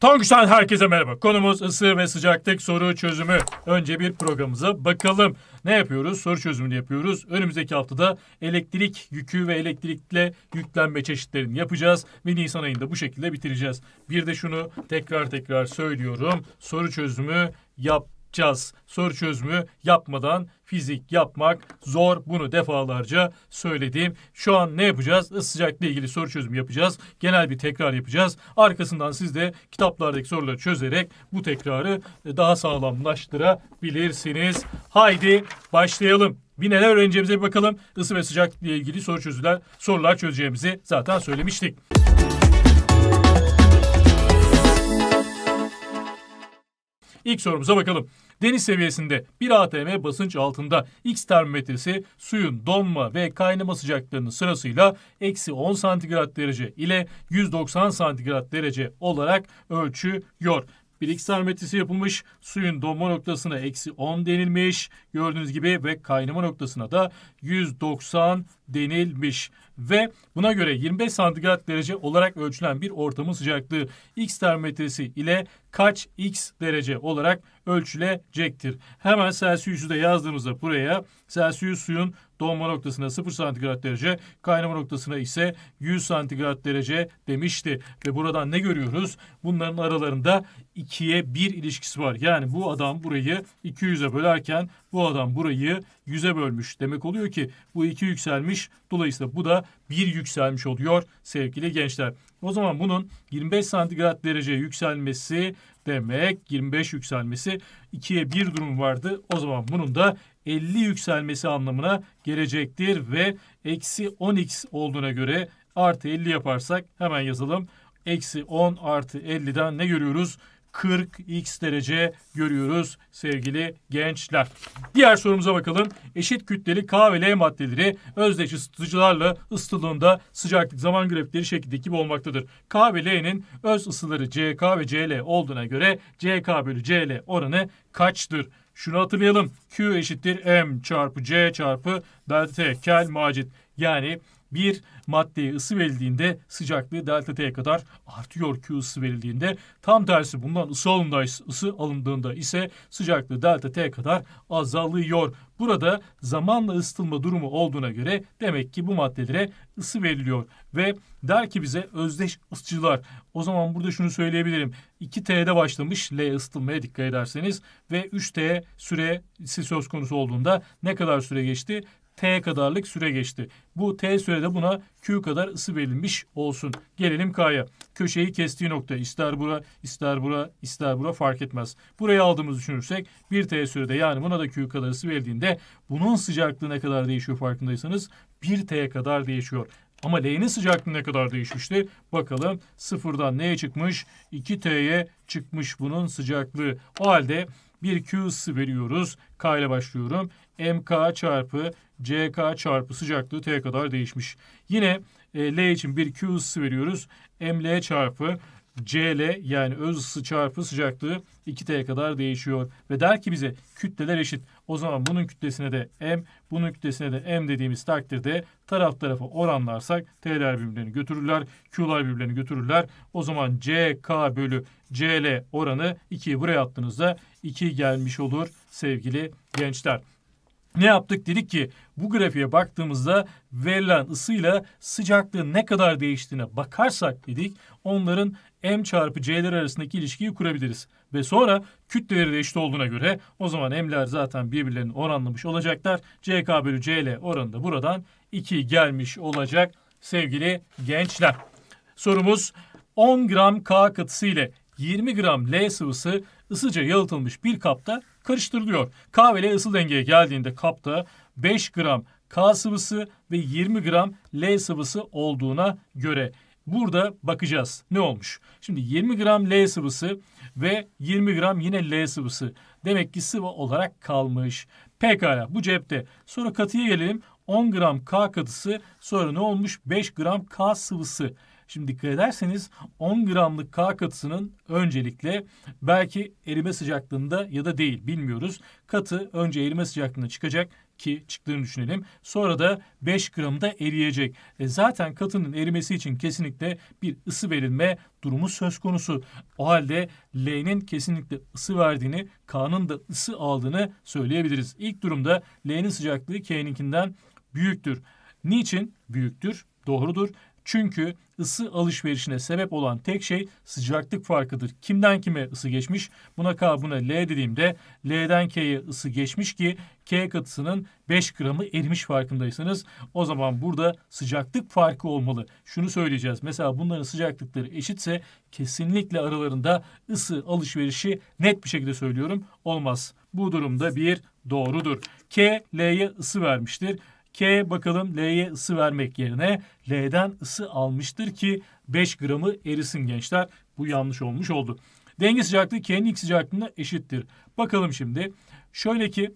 Tonguç'tan herkese merhaba. Konumuz ısı ve sıcaklık soru çözümü. Önce bir programımıza bakalım. Ne yapıyoruz? Soru çözümünü yapıyoruz. Önümüzdeki haftada elektrik yükü ve elektrikle yüklenme çeşitlerini yapacağız. Ve Nisan ayında bu şekilde bitireceğiz. Bir de şunu tekrar tekrar söylüyorum. Soru çözümü yap yapacağız. Soru çözümü yapmadan fizik yapmak zor. Bunu defalarca söyledim. Şu an ne yapacağız? Sıcakla ilgili soru çözümü yapacağız. Genel bir tekrar yapacağız. Arkasından siz de kitaplardaki soruları çözerek bu tekrarı daha sağlamlaştırabilirsiniz. Haydi başlayalım. Bir neler öğreneceğimize bir bakalım. Isı ve sıcaklıkla ilgili soru çözüler, sorular çözeceğimizi zaten söylemiştik. İlk sorumuza bakalım. Deniz seviyesinde 1 atm basınç altında X termometresi suyun donma ve kaynama sıcaklarının sırasıyla eksi 10 santigrat derece ile 190 santigrat derece olarak ölçüyor. Bir X termometresi yapılmış. Suyun donma noktasına eksi 10 denilmiş. Gördüğünüz gibi ve kaynama noktasına da 190 denilmiş. Ve buna göre 25 santigrat derece olarak ölçülen bir ortamın sıcaklığı X termometresi ile kaç X derece olarak ölçülecektir? Hemen Celsius'u da yazdığımızda buraya Celsius suyun Doğma noktasına 0 santigrat derece, kaynama noktasına ise 100 santigrat derece demişti. Ve buradan ne görüyoruz? Bunların aralarında 2'ye 1 ilişkisi var. Yani bu adam burayı 200'e bölerken bu adam burayı 100'e bölmüş. Demek oluyor ki bu 2 yükselmiş. Dolayısıyla bu da 1 yükselmiş oluyor sevgili gençler. O zaman bunun 25 santigrat derece yükselmesi demek 25 yükselmesi 2'ye 1 durum vardı. O zaman bunun da 50 yükselmesi anlamına gelecektir ve eksi 10x olduğuna göre artı 50 yaparsak hemen yazalım. Eksi 10 artı 50'den ne görüyoruz? 40x derece görüyoruz sevgili gençler. Diğer sorumuza bakalım. Eşit kütleli K ve L maddeleri özdeş ısıtıcılarla ısıtıldığında sıcaklık zaman grafikleri şekildeki gibi olmaktadır. K ve L'nin öz ısıları CK ve CL olduğuna göre CK bölü CL oranı kaçtır? Şunu hatırlayalım. Q eşittir M çarpı C çarpı delta T kel macit. Yani bir maddeye ısı verildiğinde sıcaklığı delta T'ye kadar artıyor Q ısı verildiğinde. Tam tersi bundan ısı alındığında, ısı alındığında ise sıcaklığı delta T kadar azalıyor. Burada zamanla ısıtılma durumu olduğuna göre demek ki bu maddelere ısı veriliyor. Ve der ki bize özdeş ısıtıcılar. O zaman burada şunu söyleyebilirim. 2T'de başlamış L ısıtılmaya dikkat ederseniz ve 3T süresi söz konusu olduğunda ne kadar süre geçti? T kadarlık süre geçti. Bu T sürede buna Q kadar ısı verilmiş olsun. Gelelim K'ya. Köşeyi kestiği nokta ister bura, ister bura, ister bura fark etmez. Burayı aldığımızı düşünürsek 1 T sürede yani buna da Q kadar ısı verildiğinde bunun sıcaklığı ne kadar değişiyor farkındaysanız 1 T kadar değişiyor. Ama L'nin sıcaklığı ne kadar değişmişti? Bakalım sıfırdan neye çıkmış? 2T'ye çıkmış bunun sıcaklığı. O halde bir Q ısı veriyoruz. K ile başlıyorum. MK çarpı CK çarpı sıcaklığı T kadar değişmiş. Yine e, L için bir Q ısısı veriyoruz. ML çarpı CL yani öz ısı çarpı sıcaklığı 2T kadar değişiyor. Ve der ki bize kütleler eşit. O zaman bunun kütlesine de M, bunun kütlesine de M dediğimiz takdirde taraf tarafa oranlarsak T'ler birbirlerini götürürler, Q'lar birbirlerini götürürler. O zaman CK bölü CL oranı 2'yi buraya attığınızda 2 gelmiş olur sevgili gençler ne yaptık? Dedik ki bu grafiğe baktığımızda verilen ısıyla sıcaklığın ne kadar değiştiğine bakarsak dedik onların m çarpı c'ler arasındaki ilişkiyi kurabiliriz. Ve sonra kütleleri de eşit olduğuna göre o zaman m'ler zaten birbirlerini oranlamış olacaklar. ck bölü cl oranı da buradan 2 gelmiş olacak sevgili gençler. Sorumuz 10 gram K katısı ile 20 gram L sıvısı ısıca yalıtılmış bir kapta karıştırılıyor. Kahveyle ısı dengeye geldiğinde kapta 5 gram K sıvısı ve 20 gram L sıvısı olduğuna göre burada bakacağız ne olmuş. Şimdi 20 gram L sıvısı ve 20 gram yine L sıvısı. Demek ki sıvı olarak kalmış. Pekala bu cepte. Sonra katıya gelelim. 10 gram K katısı sonra ne olmuş? 5 gram K sıvısı. Şimdi dikkat ederseniz 10 gramlık K katısının öncelikle belki erime sıcaklığında ya da değil bilmiyoruz. Katı önce erime sıcaklığına çıkacak ki çıktığını düşünelim. Sonra da 5 gramı da eriyecek. E zaten katının erimesi için kesinlikle bir ısı verilme durumu söz konusu. O halde L'nin kesinlikle ısı verdiğini, K'nın da ısı aldığını söyleyebiliriz. İlk durumda L'nin sıcaklığı K'ninkinden büyüktür. Niçin büyüktür? Doğrudur. Çünkü ısı alışverişine sebep olan tek şey sıcaklık farkıdır. Kimden kime ısı geçmiş? Buna K buna L dediğimde L'den K'ye ısı geçmiş ki K katısının 5 gramı erimiş farkındaysanız o zaman burada sıcaklık farkı olmalı. Şunu söyleyeceğiz. Mesela bunların sıcaklıkları eşitse kesinlikle aralarında ısı alışverişi net bir şekilde söylüyorum olmaz. Bu durumda bir doğrudur. K L'ye ısı vermiştir. K bakalım L'ye ısı vermek yerine L'den ısı almıştır ki 5 gramı erisin gençler. Bu yanlış olmuş oldu. Denge sıcaklığı kendi ilk sıcaklığına eşittir. Bakalım şimdi. Şöyle ki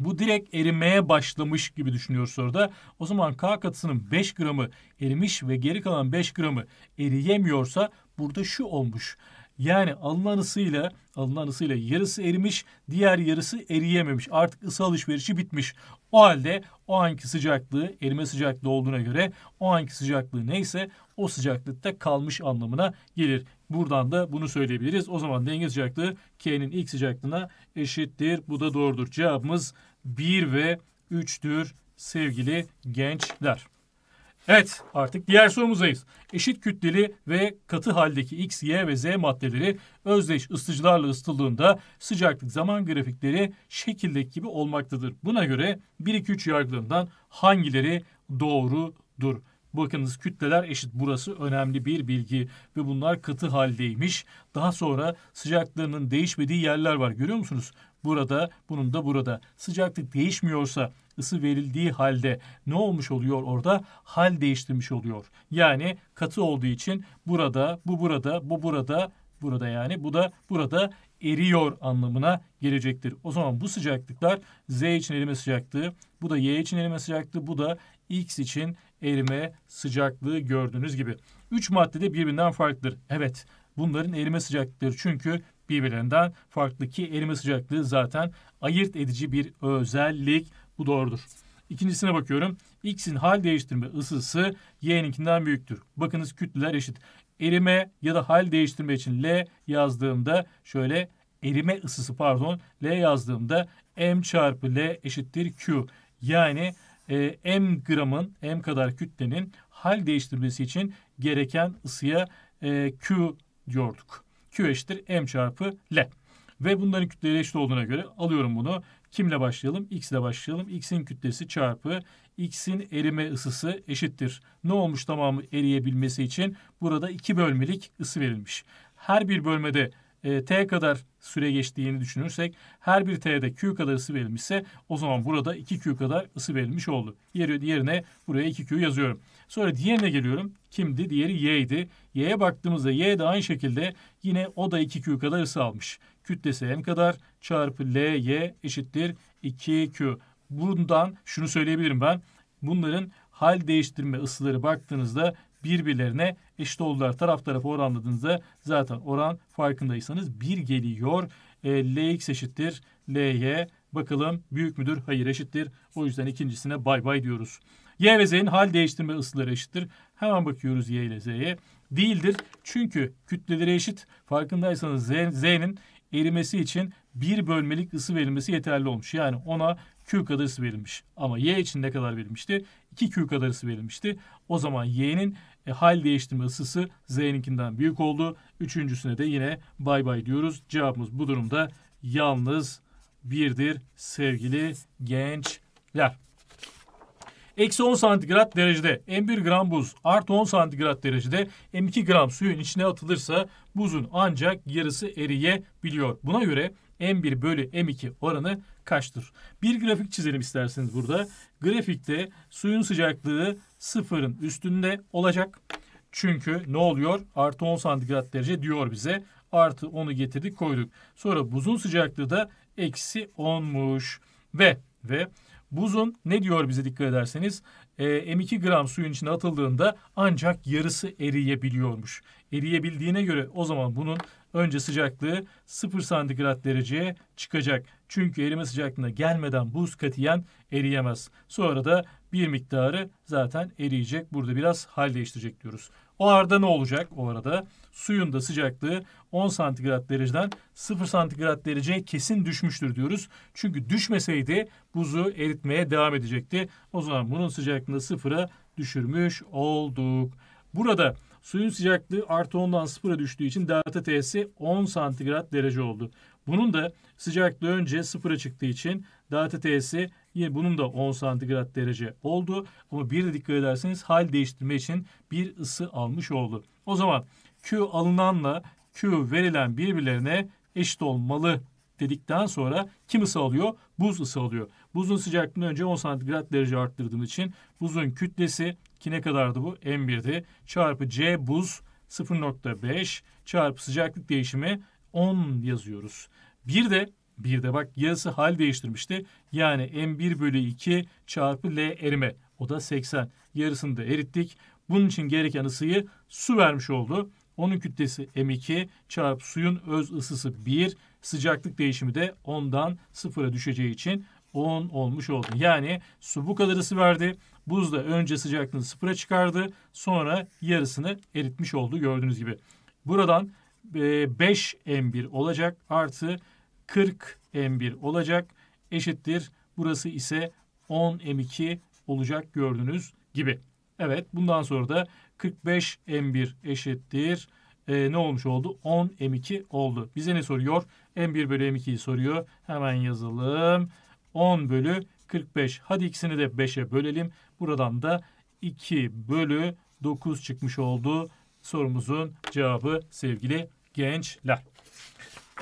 bu direkt erimeye başlamış gibi düşünüyoruz soruda. O zaman K katısının 5 gramı erimiş ve geri kalan 5 gramı eriyemiyorsa burada şu olmuş. Yani alınan ısıyla alınan ısıyla yarısı erimiş, diğer yarısı eriyememiş. Artık ısı alışverişi bitmiş. O halde o anki sıcaklığı erime sıcaklığı olduğuna göre o anki sıcaklığı neyse o sıcaklıkta kalmış anlamına gelir. Buradan da bunu söyleyebiliriz. O zaman denge sıcaklığı K'nin ilk sıcaklığına eşittir. Bu da doğrudur. Cevabımız 1 ve 3'tür sevgili gençler. Evet artık diğer sorumuzdayız. Eşit kütleli ve katı haldeki X, Y ve Z maddeleri özdeş ısıtıcılarla ısıtıldığında sıcaklık zaman grafikleri şekildeki gibi olmaktadır. Buna göre 1-2-3 yargılarından hangileri doğrudur? Bakınız kütleler eşit burası önemli bir bilgi ve bunlar katı haldeymiş. Daha sonra sıcaklarının değişmediği yerler var görüyor musunuz? Burada bunun da burada. Sıcaklık değişmiyorsa ısı verildiği halde ne olmuş oluyor orada? Hal değiştirmiş oluyor. Yani katı olduğu için burada, bu burada, bu burada, burada yani bu da burada eriyor anlamına gelecektir. O zaman bu sıcaklıklar Z için erime sıcaklığı, bu da Y için erime sıcaklığı, bu da X için erime sıcaklığı gördüğünüz gibi. Üç madde de birbirinden farklıdır. Evet bunların erime sıcaklıkları çünkü birbirinden farklı ki erime sıcaklığı zaten ayırt edici bir özellik. Bu doğrudur. İkincisine bakıyorum. X'in hal değiştirme ısısı Y'ninkinden büyüktür. Bakınız kütleler eşit. Erime ya da hal değiştirme için L yazdığımda şöyle erime ısısı pardon L yazdığımda M çarpı L eşittir Q. Yani e, M gramın M kadar kütlenin hal değiştirmesi için gereken ısıya e, Q diyorduk. Q eşittir M çarpı L. Ve bunların kütleleri eşit olduğuna göre alıyorum bunu. Kimle başlayalım? X ile başlayalım. X'in kütlesi çarpı X'in erime ısısı eşittir. Ne olmuş tamamı eriyebilmesi için? Burada iki bölmelik ısı verilmiş. Her bir bölmede e, T kadar süre geçtiğini düşünürsek her bir T'de Q kadar ısı verilmişse o zaman burada 2Q kadar ısı verilmiş oldu. Yerine buraya 2Q yazıyorum. Sonra diğerine geliyorum. Kimdi? Diğeri Y'ydi. Y'ye baktığımızda Y de aynı şekilde yine o da 2Q kadar ısı almış. Kütlesi M kadar, çarpı ly eşittir 2q. Bundan şunu söyleyebilirim ben. Bunların hal değiştirme ısıları baktığınızda birbirlerine eşit oldular. Taraf tarafa oranladığınızda zaten oran farkındaysanız 1 geliyor. E, Lx eşittir Ly. Bakalım büyük müdür? Hayır eşittir. O yüzden ikincisine bay bay diyoruz. Y ve Z'nin hal değiştirme ısıları eşittir. Hemen bakıyoruz Y ile Z'ye. Değildir. Çünkü kütleleri eşit. Farkındaysanız Z'nin erimesi için bir bölmelik ısı verilmesi yeterli olmuş. Yani ona Q kadar ısı verilmiş. Ama Y için ne kadar verilmişti? 2Q kadar ısı verilmişti. O zaman Y'nin e, hal değiştirme ısısı Z'ninkinden büyük oldu. Üçüncüsüne de yine bay bay diyoruz. Cevabımız bu durumda yalnız birdir sevgili gençler. Eksi 10 santigrat derecede M1 gram buz artı 10 santigrat derecede M2 gram suyun içine atılırsa buzun ancak yarısı eriyebiliyor. Buna göre M1 bölü M2 oranı kaçtır? Bir grafik çizelim isterseniz burada. Grafikte suyun sıcaklığı sıfırın üstünde olacak. Çünkü ne oluyor? Artı 10 santigrat derece diyor bize. Artı 10'u getirdik koyduk. Sonra buzun sıcaklığı da eksi 10'muş. Ve ve buzun ne diyor bize dikkat ederseniz e, ee, M2 gram suyun içine atıldığında ancak yarısı eriyebiliyormuş. Eriyebildiğine göre o zaman bunun önce sıcaklığı 0 santigrat dereceye çıkacak. Çünkü erime sıcaklığına gelmeden buz katiyen eriyemez. Sonra da bir miktarı zaten eriyecek. Burada biraz hal değiştirecek diyoruz. O arada ne olacak? O arada suyun da sıcaklığı 10 santigrat dereceden 0 santigrat dereceye kesin düşmüştür diyoruz. Çünkü düşmeseydi buzu eritmeye devam edecekti. O zaman bunun sıcaklığını sıfıra düşürmüş olduk. Burada Suyun sıcaklığı artı 10'dan sıfıra düştüğü için delta T'si 10 santigrat derece oldu. Bunun da sıcaklığı önce sıfıra çıktığı için delta T'si yine bunun da 10 santigrat derece oldu. Ama bir de dikkat ederseniz hal değiştirme için bir ısı almış oldu. O zaman Q alınanla Q verilen birbirlerine eşit olmalı dedikten sonra kim ısı alıyor? Buz ısı alıyor. Buzun sıcaklığını önce 10 santigrat derece arttırdığım için buzun kütlesi ki ne kadardı bu? M1'di. Çarpı C buz 0.5 çarpı sıcaklık değişimi 10 yazıyoruz. Bir de bir de bak yarısı hal değiştirmişti. Yani M1 bölü 2 çarpı L erime. O da 80. Yarısını da erittik. Bunun için gereken ısıyı su vermiş oldu. Onun kütlesi M2 çarpı suyun öz ısısı 1. Sıcaklık değişimi de 10'dan 0'a düşeceği için 10 olmuş oldu. Yani su bu kadar ısı verdi. Buz da önce sıcaklığını sıfıra çıkardı. Sonra yarısını eritmiş oldu gördüğünüz gibi. Buradan 5 e, M1 olacak artı 40 M1 olacak eşittir. Burası ise 10 M2 olacak gördüğünüz gibi. Evet bundan sonra da 45 M1 eşittir. Ee, ne olmuş oldu? 10 M2 oldu. Bize ne soruyor? M1 bölü M2'yi soruyor. Hemen yazalım. 10 bölü 45. Hadi ikisini de 5'e bölelim. Buradan da 2 bölü 9 çıkmış oldu. Sorumuzun cevabı sevgili gençler.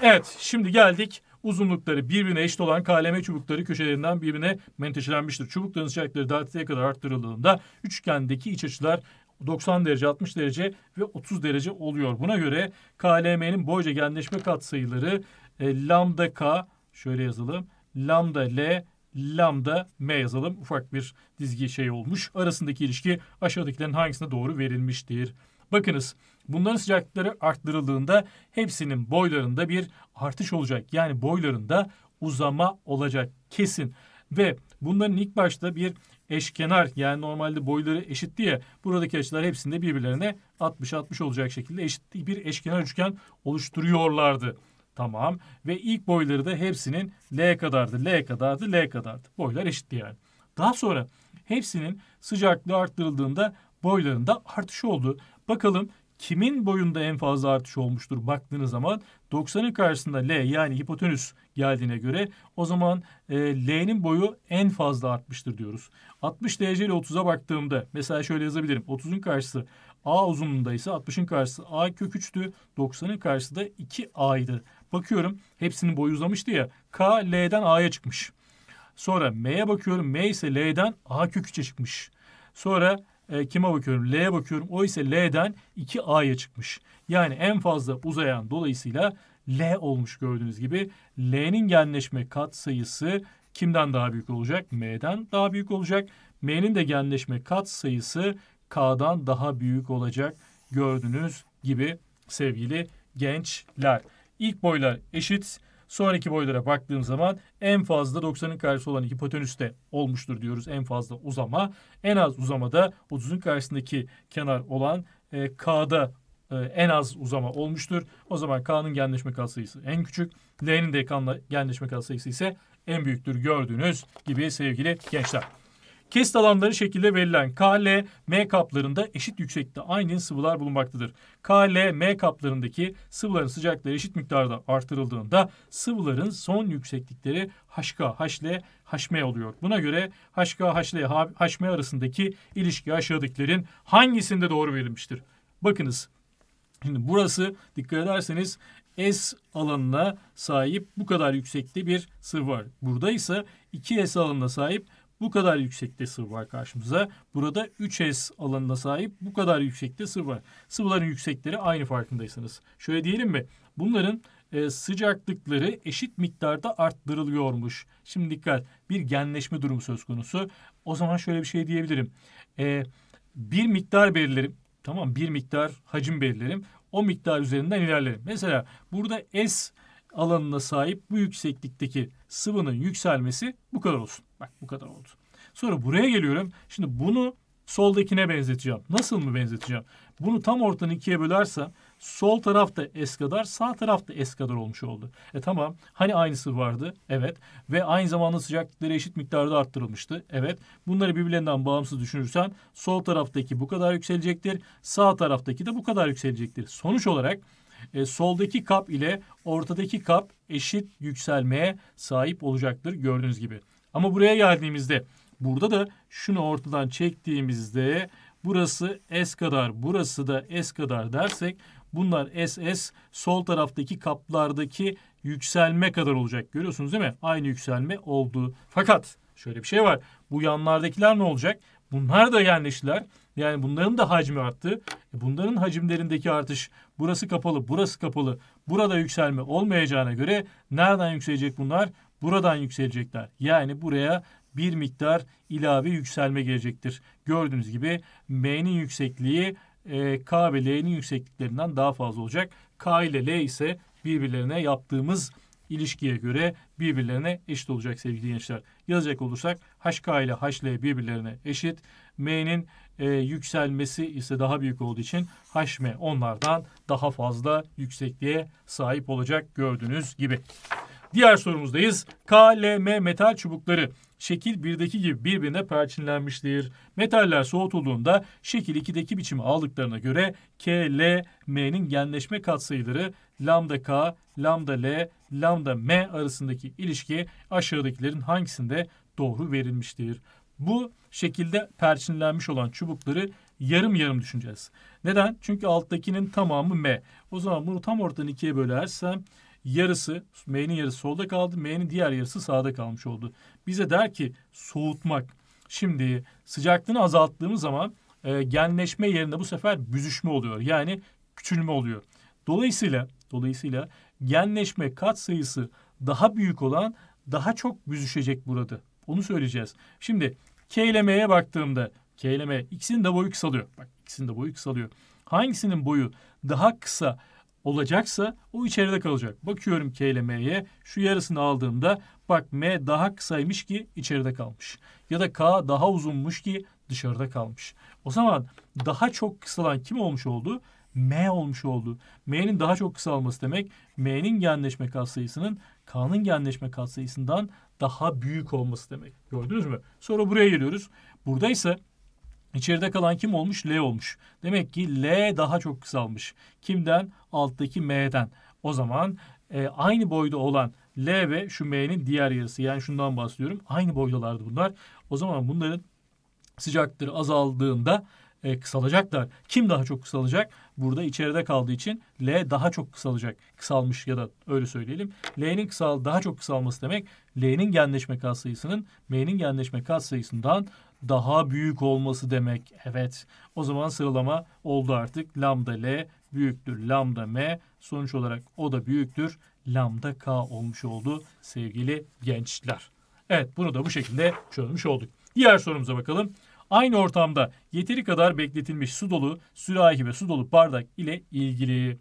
Evet şimdi geldik uzunlukları birbirine eşit olan KLM çubukları köşelerinden birbirine menteşelenmiştir. Çubukların sıcaklıkları daireye kadar arttırıldığında üçgendeki iç açılar 90 derece, 60 derece ve 30 derece oluyor. Buna göre KLM'nin boyca genleşme katsayıları e, lambda k şöyle yazalım. Lambda l lambda m yazalım. Ufak bir dizgi şey olmuş. Arasındaki ilişki aşağıdakilerin hangisine doğru verilmiştir? Bakınız bunların sıcaklıkları arttırıldığında hepsinin boylarında bir artış olacak. Yani boylarında uzama olacak kesin. Ve bunların ilk başta bir eşkenar yani normalde boyları eşit diye buradaki açılar hepsinde birbirlerine 60-60 olacak şekilde eşit bir eşkenar üçgen oluşturuyorlardı. Tamam. Ve ilk boyları da hepsinin L kadardı, L kadardı, L kadardı. Boylar eşitti yani. Daha sonra hepsinin sıcaklığı arttırıldığında boylarında artış oldu. Bakalım kimin boyunda en fazla artış olmuştur baktığınız zaman 90'ın karşısında L yani hipotenüs geldiğine göre o zaman e, L'nin boyu en fazla artmıştır diyoruz. 60 derece ile 30'a baktığımda mesela şöyle yazabilirim. 30'un karşısı A uzunluğunda ise 60'ın karşısı A kök 3'tü. 90'ın karşısı da 2A'ydı. Bakıyorum hepsini boy uzamıştı ya. K L'den A'ya çıkmış. Sonra M'ye bakıyorum. M ise L'den A köküçe çıkmış. Sonra e, kime bakıyorum? L'ye bakıyorum. O ise L'den 2A'ya çıkmış. Yani en fazla uzayan dolayısıyla L olmuş gördüğünüz gibi. L'nin genleşme sayısı kimden daha büyük olacak? M'den daha büyük olacak. M'nin de genleşme sayısı K'dan daha büyük olacak gördüğünüz gibi sevgili gençler. İlk boylar eşit. Sonraki boylara baktığım zaman en fazla 90'ın karşısı olan hipotenüste olmuştur diyoruz. En fazla uzama. En az uzama da 30'un karşısındaki kenar olan e, K'da e, en az uzama olmuştur. O zaman K'nın genleşme katsayısı en küçük. L'nin de genleşme katsayısı ise en büyüktür gördüğünüz gibi sevgili gençler. Kest alanları şekilde verilen KL, M kaplarında eşit yüksekte aynı sıvılar bulunmaktadır. KL, M kaplarındaki sıvıların sıcaklığı eşit miktarda artırıldığında sıvıların son yükseklikleri HK, HL, HM oluyor. Buna göre HK, HL, HM arasındaki ilişki aşağıdakilerin hangisinde doğru verilmiştir? Bakınız. Şimdi burası dikkat ederseniz S alanına sahip bu kadar yüksekte bir sıvı var. Burada ise 2S alanına sahip bu kadar yüksekte sıvı var karşımıza. Burada 3S alanına sahip bu kadar yüksekte sıvı var. Sıvıların yüksekleri aynı farkındaysanız. Şöyle diyelim mi? Bunların e, sıcaklıkları eşit miktarda arttırılıyormuş. Şimdi dikkat bir genleşme durumu söz konusu. O zaman şöyle bir şey diyebilirim. E, bir miktar belirlerim. Tamam bir miktar hacim belirlerim. O miktar üzerinden ilerlerim. Mesela burada S alanına sahip bu yükseklikteki sıvının yükselmesi bu kadar olsun. Bak bu kadar oldu. Sonra buraya geliyorum. Şimdi bunu soldakine benzeteceğim. Nasıl mı benzeteceğim? Bunu tam ortadan ikiye bölersem sol tarafta S kadar sağ tarafta S kadar olmuş oldu. E tamam hani aynısı vardı evet ve aynı zamanda sıcaklıkları eşit miktarda arttırılmıştı evet bunları birbirlerinden bağımsız düşünürsen sol taraftaki bu kadar yükselecektir sağ taraftaki de bu kadar yükselecektir. Sonuç olarak e, soldaki kap ile ortadaki kap eşit yükselmeye sahip olacaktır gördüğünüz gibi. Ama buraya geldiğimizde burada da şunu ortadan çektiğimizde burası S kadar burası da S kadar dersek bunlar SS sol taraftaki kaplardaki yükselme kadar olacak. Görüyorsunuz değil mi? Aynı yükselme oldu. Fakat şöyle bir şey var. Bu yanlardakiler ne olacak? Bunlar da yanlışlar. Yani bunların da hacmi arttı. E, bunların hacimlerindeki artış burası kapalı, burası kapalı, burada yükselme olmayacağına göre nereden yükselecek bunlar? Buradan yükselecekler. Yani buraya bir miktar ilave yükselme gelecektir. Gördüğünüz gibi M'nin yüksekliği e, K ve L'nin yüksekliklerinden daha fazla olacak. K ile L ise birbirlerine yaptığımız ilişkiye göre birbirlerine eşit olacak sevgili gençler. Yazacak olursak HK ile HL birbirlerine eşit. M'nin e, yükselmesi ise daha büyük olduğu için haşme onlardan daha fazla yüksekliğe sahip olacak gördüğünüz gibi. Diğer sorumuzdayız. KLM metal çubukları şekil 1'deki gibi birbirine perçinlenmiştir. Metaller soğutulduğunda şekil 2'deki biçimi aldıklarına göre KLM'nin genleşme katsayıları lambda K, lambda L, lambda M arasındaki ilişki aşağıdakilerin hangisinde doğru verilmiştir? Bu şekilde perçinlenmiş olan çubukları yarım yarım düşüneceğiz. Neden? Çünkü alttakinin tamamı M. O zaman bunu tam ortadan ikiye bölersem yarısı M'nin yarısı solda kaldı. M'nin diğer yarısı sağda kalmış oldu. Bize der ki soğutmak. Şimdi sıcaklığını azalttığımız zaman e, genleşme yerine bu sefer büzüşme oluyor. Yani küçülme oluyor. Dolayısıyla dolayısıyla genleşme kat sayısı daha büyük olan daha çok büzüşecek burada. Onu söyleyeceğiz. Şimdi K baktığımda K ikisinin de boyu kısalıyor. Bak ikisinin de boyu kısalıyor. Hangisinin boyu daha kısa olacaksa o içeride kalacak. Bakıyorum KLM'ye şu yarısını aldığımda bak M daha kısaymış ki içeride kalmış. Ya da K daha uzunmuş ki dışarıda kalmış. O zaman daha çok kısalan kim olmuş oldu? M olmuş oldu. M'nin daha çok kısalması demek M'nin genleşme katsayısının K'nın genleşme katsayısından daha büyük olması demek. Gördünüz mü? Sonra buraya geliyoruz. Burada ise içeride kalan kim olmuş? L olmuş. Demek ki L daha çok kısalmış. Kimden? Alttaki M'den. O zaman e, aynı boyda olan L ve şu M'nin diğer yarısı. Yani şundan bahsediyorum. Aynı boydalardı bunlar. O zaman bunların sıcaklıkları azaldığında e, kısalacaklar. Kim daha çok kısalacak? Burada içeride kaldığı için L daha çok kısalacak. Kısalmış ya da öyle söyleyelim. L'nin kısal daha çok kısalması demek L'nin genleşme sayısının M'nin genleşme sayısından daha büyük olması demek. Evet. O zaman sıralama oldu artık. Lambda L büyüktür lambda M. Sonuç olarak o da büyüktür. Lambda K olmuş oldu sevgili gençler. Evet bunu da bu şekilde çözmüş olduk. Diğer sorumuza bakalım aynı ortamda yeteri kadar bekletilmiş su dolu, sürahi ve su dolu bardak ile ilgili.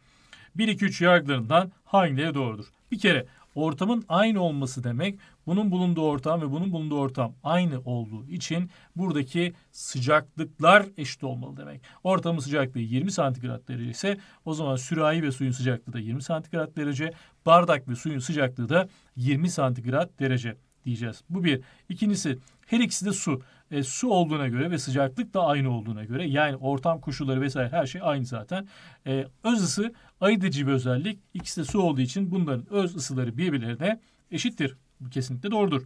1-2-3 yargılarından hangileri doğrudur? Bir kere ortamın aynı olması demek bunun bulunduğu ortam ve bunun bulunduğu ortam aynı olduğu için buradaki sıcaklıklar eşit olmalı demek. Ortamın sıcaklığı 20 santigrat derece ise o zaman sürahi ve suyun sıcaklığı da 20 santigrat derece, bardak ve suyun sıcaklığı da 20 santigrat derece diyeceğiz. Bu bir. İkincisi her ikisi de su e, su olduğuna göre ve sıcaklık da aynı olduğuna göre yani ortam koşulları vesaire her şey aynı zaten. E, öz ısı ayıdıcı bir özellik. İkisi de su olduğu için bunların öz ısıları birbirlerine eşittir. Bu kesinlikle doğrudur.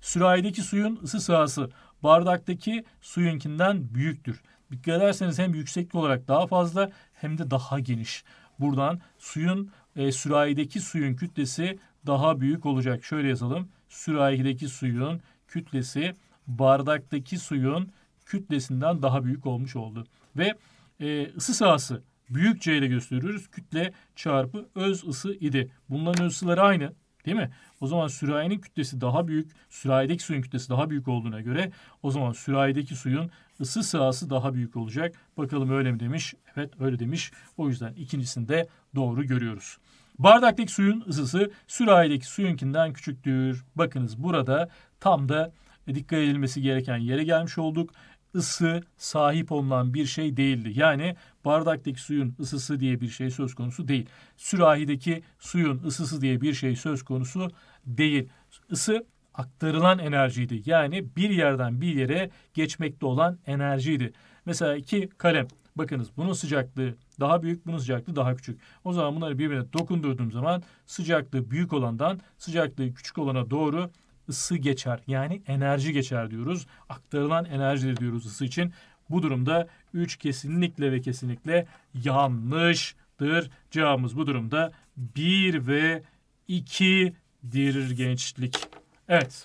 Sürahideki suyun ısı sahası bardaktaki suyunkinden büyüktür. Dikkat ederseniz hem yükseklik olarak daha fazla hem de daha geniş. Buradan suyun e, sürahideki suyun kütlesi daha büyük olacak. Şöyle yazalım. Sürahideki suyun kütlesi bardaktaki suyun kütlesinden daha büyük olmuş oldu. Ve e, ısı sahası büyük C ile gösteriyoruz. Kütle çarpı öz ısı idi. Bunların öz ısıları aynı değil mi? O zaman sürahinin kütlesi daha büyük, sürahideki suyun kütlesi daha büyük olduğuna göre o zaman sürahideki suyun ısı sahası daha büyük olacak. Bakalım öyle mi demiş? Evet öyle demiş. O yüzden ikincisini de doğru görüyoruz. Bardaktaki suyun ısısı sürahideki suyunkinden küçüktür. Bakınız burada tam da e, dikkat edilmesi gereken yere gelmiş olduk. Isı sahip olunan bir şey değildi. Yani bardaktaki suyun ısısı diye bir şey söz konusu değil. Sürahideki suyun ısısı diye bir şey söz konusu değil. Isı aktarılan enerjiydi. Yani bir yerden bir yere geçmekte olan enerjiydi. Mesela iki kalem. Bakınız bunun sıcaklığı daha büyük, bunun sıcaklığı daha küçük. O zaman bunları birbirine dokundurduğum zaman sıcaklığı büyük olandan sıcaklığı küçük olana doğru ısı geçer yani enerji geçer diyoruz. Aktarılan enerji diyoruz ısı için. Bu durumda 3 kesinlikle ve kesinlikle yanlıştır. Cevabımız bu durumda 1 ve 2'dir gençlik. Evet.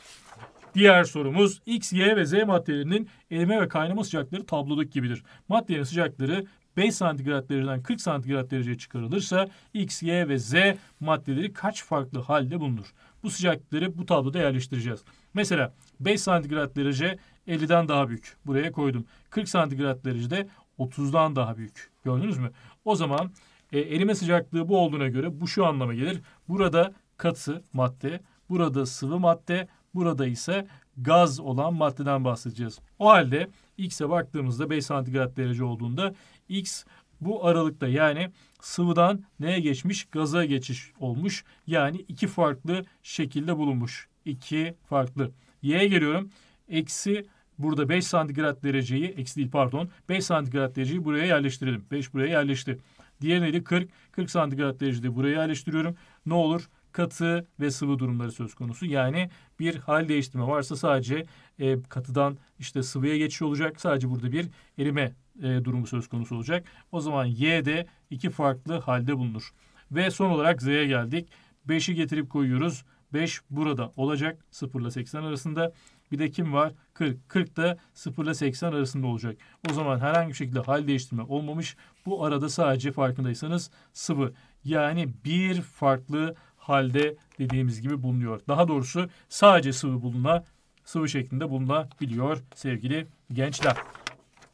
Diğer sorumuz X, Y ve Z maddelerinin erime ve kaynama sıcaklıkları tablodaki gibidir. Maddelerin sıcaklıkları 5 santigrat dereceden 40 santigrat dereceye çıkarılırsa X, Y ve Z maddeleri kaç farklı halde bulunur? Bu sıcaklıkları bu tabloda yerleştireceğiz. Mesela 5 santigrat derece 50'den daha büyük. Buraya koydum. 40 santigrat derecede 30'dan daha büyük. Gördünüz mü? O zaman e, erime sıcaklığı bu olduğuna göre bu şu anlama gelir. Burada katı madde, burada sıvı madde, burada ise gaz olan maddeden bahsedeceğiz. O halde X'e baktığımızda 5 santigrat derece olduğunda X bu aralıkta yani sıvıdan neye geçmiş? Gaza geçiş olmuş. Yani iki farklı şekilde bulunmuş. İki farklı. Y'ye geliyorum. Eksi burada 5 santigrat dereceyi, eksi değil pardon, 5 santigrat dereceyi buraya yerleştirelim. 5 buraya yerleşti. Diğer neydi? 40. 40 santigrat derecede buraya yerleştiriyorum. Ne olur? Katı ve sıvı durumları söz konusu. Yani bir hal değiştirme varsa sadece e, katıdan işte sıvıya geçiş olacak. Sadece burada bir erime e, durumu söz konusu olacak. O zaman Y de iki farklı halde bulunur. Ve son olarak Z'ye geldik. 5'i getirip koyuyoruz. 5 burada olacak 0 ile 80 arasında. Bir de kim var? 40. 40 da 0 ile 80 arasında olacak. O zaman herhangi bir şekilde hal değiştirme olmamış. Bu arada sadece farkındaysanız sıvı. Yani bir farklı halde dediğimiz gibi bulunuyor. Daha doğrusu sadece sıvı buluna, sıvı şeklinde bulunabiliyor sevgili gençler.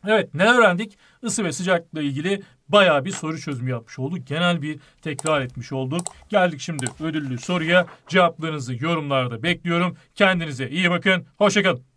Evet ne öğrendik? Isı ve sıcaklıkla ilgili bayağı bir soru çözümü yapmış olduk. Genel bir tekrar etmiş olduk. Geldik şimdi ödüllü soruya. Cevaplarınızı yorumlarda bekliyorum. Kendinize iyi bakın. Hoşçakalın.